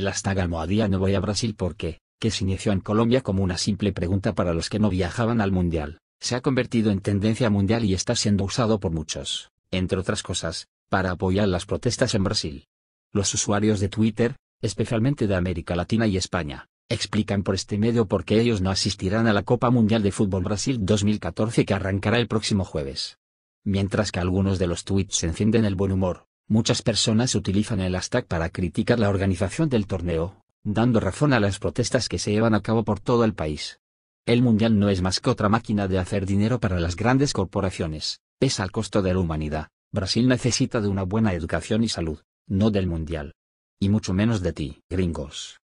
El hashtag Almohadía no voy a Brasil porque, que se inició en Colombia como una simple pregunta para los que no viajaban al Mundial, se ha convertido en tendencia mundial y está siendo usado por muchos, entre otras cosas, para apoyar las protestas en Brasil. Los usuarios de Twitter, especialmente de América Latina y España, explican por este medio por qué ellos no asistirán a la Copa Mundial de Fútbol Brasil 2014 que arrancará el próximo jueves. Mientras que algunos de los tweets encienden el buen humor, Muchas personas utilizan el hashtag para criticar la organización del torneo, dando razón a las protestas que se llevan a cabo por todo el país. El Mundial no es más que otra máquina de hacer dinero para las grandes corporaciones, es al costo de la humanidad. Brasil necesita de una buena educación y salud, no del Mundial. Y mucho menos de ti, gringos.